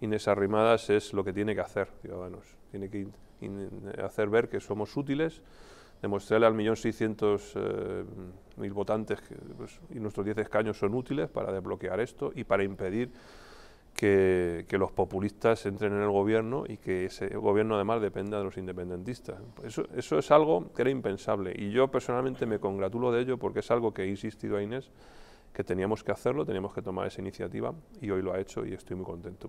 Inés Arrimadas es lo que tiene que hacer, Ciudadanos. Tiene que hacer ver que somos útiles, demostrarle al millón seiscientos eh, mil votantes que, pues, y nuestros 10 escaños son útiles para desbloquear esto y para impedir que, los populistas entren en el gobierno y que ese gobierno además dependa de los independentistas. Eso, es algo que era impensable y yo personalmente me congratulo de ello porque es algo que he insistido a Inés que teníamos que hacerlo, teníamos que tomar esa iniciativa y hoy lo ha hecho y estoy muy contento por